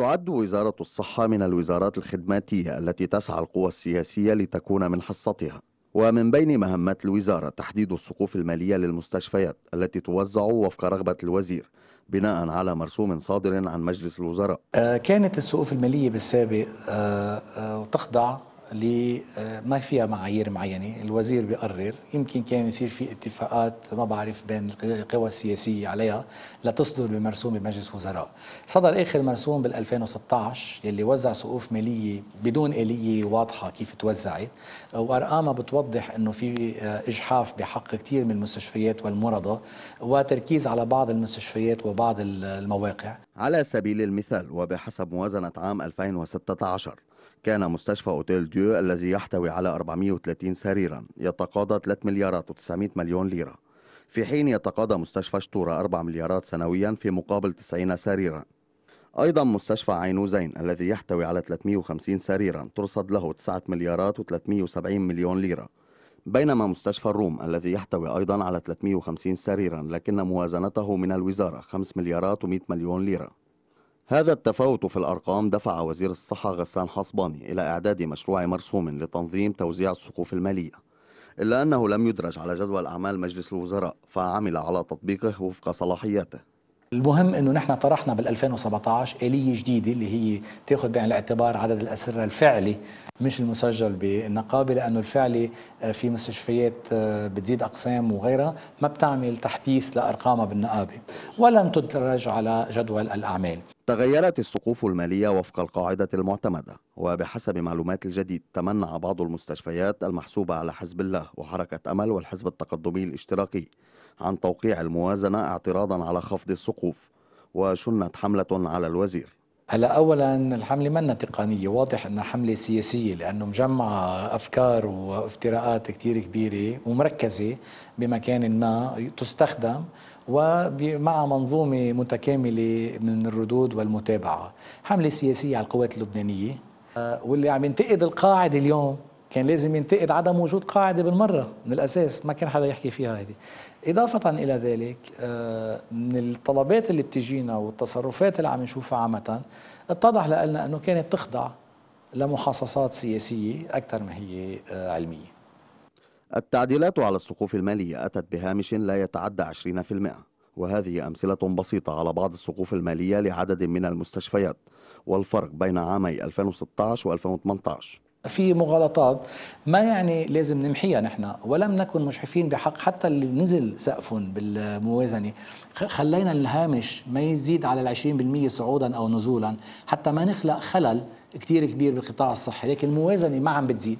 تعد وزارة الصحة من الوزارات الخدماتية التي تسعى القوى السياسية لتكون من حصتها ومن بين مهمات الوزارة تحديد السقوف المالية للمستشفيات التي توزع وفق رغبة الوزير بناء على مرسوم صادر عن مجلس الوزراء آه، كانت السقوف المالية بالسابق آه، آه، تخضع اللي آه، ما فيها معايير معينه، الوزير بيقرر، يمكن كان يصير في اتفاقات ما بعرف بين القوى السياسيه عليها لتصدر بمرسوم بمجلس وزراء. صدر اخر مرسوم بال 2016 يلي وزع سقوف ماليه بدون اليه واضحه كيف توزعت، وارقامها بتوضح انه في آه، اجحاف بحق كثير من المستشفيات والمرضى وتركيز على بعض المستشفيات وبعض المواقع. على سبيل المثال وبحسب موازنة عام 2016 كان مستشفى أوتيل ديو الذي يحتوي على 430 سريرا يتقاضى 3 مليارات و900 مليون ليرة في حين يتقاضى مستشفى شتورة 4 مليارات سنويا في مقابل 90 سريرا أيضا مستشفى عين زين الذي يحتوي على 350 سريرا ترصد له 9 مليارات و370 مليون ليرة بينما مستشفى الروم الذي يحتوي أيضا على 350 سريرا لكن موازنته من الوزارة 5 مليارات و100 مليون ليرة هذا التفاوت في الأرقام دفع وزير الصحة غسان حصباني إلى إعداد مشروع مرسوم لتنظيم توزيع السقوف المالية إلا أنه لم يدرج على جدول أعمال مجلس الوزراء فعمل على تطبيقه وفق صلاحياته المهم انه نحن طرحنا بال 2017 اليه جديده اللي هي تاخذ بعين الاعتبار عدد الاسره الفعلي مش المسجل بالنقابه لانه الفعلي آه، في مستشفيات آه، بتزيد اقسام وغيرها ما بتعمل تحديث لارقامها بالنقابه ولم تدرج على جدول الاعمال تغيرت السقوف المالية وفق القاعدة المعتمدة وبحسب معلومات الجديد تمنع بعض المستشفيات المحسوبة على حزب الله وحركة أمل والحزب التقدمي الاشتراكي عن توقيع الموازنة اعتراضا على خفض السقوف وشنت حملة على الوزير هلا اولا الحمله منا تقنيه واضح انها حمله سياسيه لانه مجمعه افكار وافتراءات كثير كبيره ومركزه بمكان ما تستخدم ومع منظومه متكامله من الردود والمتابعه حمله سياسيه على القوات اللبنانيه واللي عم ينتقد القاعده اليوم كان لازم ينتقد عدم وجود قاعدة بالمرة من الأساس ما كان حدا يحكي فيها هذه إضافة إلى ذلك آه، من الطلبات اللي بتجينا والتصرفات اللي عم نشوفها عامة اتضح لنا أنه كانت تخضع لمحاصصات سياسية أكثر ما هي آه، علمية التعديلات على السقوف المالية أتت بهامش لا يتعدى 20% وهذه أمثلة بسيطة على بعض السقوف المالية لعدد من المستشفيات والفرق بين عامي 2016 و 2018 في مغالطات ما يعني لازم نمحيها نحن ولم نكن مشحفين بحق حتى اللي نزل سقف بالموازنة خلينا الهامش ما يزيد على ال 20% صعودا أو نزولا حتى ما نخلق خلل كتير كبير بالقطاع الصحي لكن الموازنة ما عم بتزيد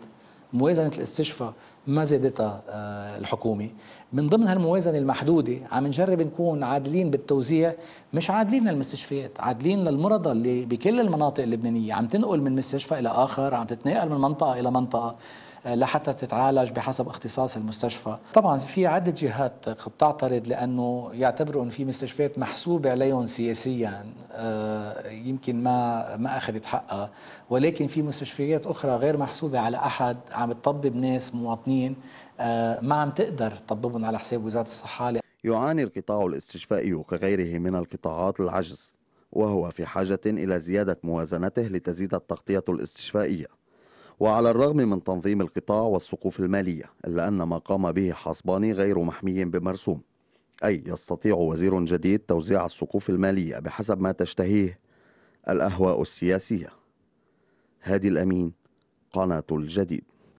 موازنه الاستشفاء ما زادتها آه، الحكومه من ضمن هالموازنه المحدوده عم نجرب نكون عادلين بالتوزيع مش عادلين للمستشفيات عادلين للمرضى اللي بكل المناطق اللبنانيه عم تنقل من مستشفى الى اخر عم تتنقل من منطقه الى منطقه لحتى تتعالج بحسب اختصاص المستشفى طبعا في عدة جهات بتعترض لأنه يعتبروا أن في مستشفيات محسوبة عليهم سياسيا آه، يمكن ما ما أخذت حقها ولكن في مستشفيات أخرى غير محسوبة على أحد عم تطبب ناس مواطنين آه، ما عم تقدر تطببهم على حساب وزارة الصحة يعاني القطاع الاستشفائي كغيره من القطاعات العجز وهو في حاجة إلى زيادة موازنته لتزيد التغطية الاستشفائية وعلى الرغم من تنظيم القطاع والسقوف المالية إلا أن ما قام به حاسباني غير محمي بمرسوم أي يستطيع وزير جديد توزيع السقوف المالية بحسب ما تشتهيه الأهواء السياسية هادي الأمين قناة الجديد